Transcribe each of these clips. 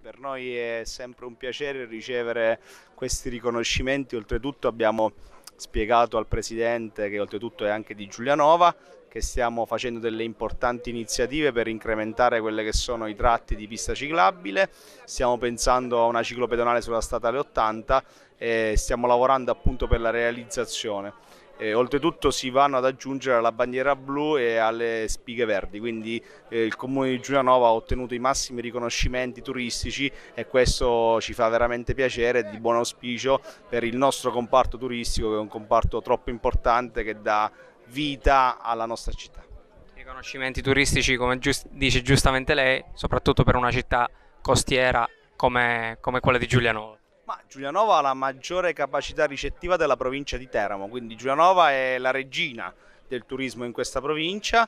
per noi è sempre un piacere ricevere questi riconoscimenti, oltretutto abbiamo spiegato al Presidente, che oltretutto è anche di Giulianova, che stiamo facendo delle importanti iniziative per incrementare quelli che sono i tratti di pista ciclabile, stiamo pensando a una ciclopedonale sulla statale 80 e stiamo lavorando appunto per la realizzazione. E oltretutto si vanno ad aggiungere alla bandiera blu e alle spighe verdi, quindi eh, il comune di Giulianova ha ottenuto i massimi riconoscimenti turistici e questo ci fa veramente piacere di buon auspicio per il nostro comparto turistico che è un comparto troppo importante che dà vita alla nostra città. Riconoscimenti turistici, come giust dice giustamente lei, soprattutto per una città costiera come, come quella di Giulianova. Ma Giulianova ha la maggiore capacità ricettiva della provincia di Teramo, quindi Giulianova è la regina del turismo in questa provincia,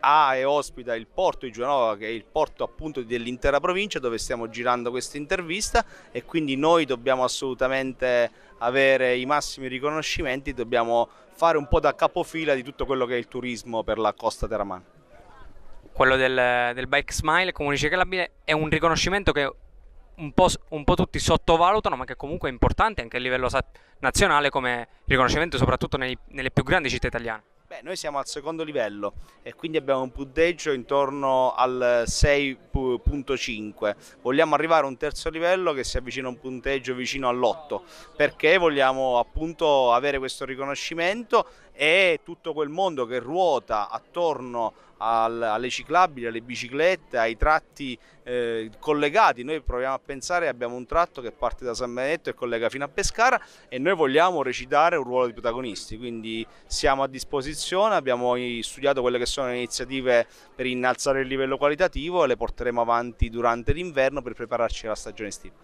ha e ospita il porto di Giulianova che è il porto appunto dell'intera provincia dove stiamo girando questa intervista e quindi noi dobbiamo assolutamente avere i massimi riconoscimenti, dobbiamo fare un po' da capofila di tutto quello che è il turismo per la costa teramana. Quello del, del Bike Smile Comune Ciclabile è un riconoscimento che un po', un po', tutti sottovalutano, ma che comunque è importante anche a livello nazionale come riconoscimento, soprattutto nei, nelle più grandi città italiane. Beh, noi siamo al secondo livello e quindi abbiamo un punteggio intorno al 6 punto 5. Vogliamo arrivare a un terzo livello che si avvicina a un punteggio vicino all'8 perché vogliamo appunto avere questo riconoscimento e tutto quel mondo che ruota attorno alle ciclabili, alle biciclette, ai tratti eh, collegati. Noi proviamo a pensare, abbiamo un tratto che parte da San Benedetto e collega fino a Pescara e noi vogliamo recitare un ruolo di protagonisti, quindi siamo a disposizione, abbiamo studiato quelle che sono le iniziative per innalzare il livello qualitativo e le porteremo porteremo avanti durante l'inverno per prepararci alla stagione estiva.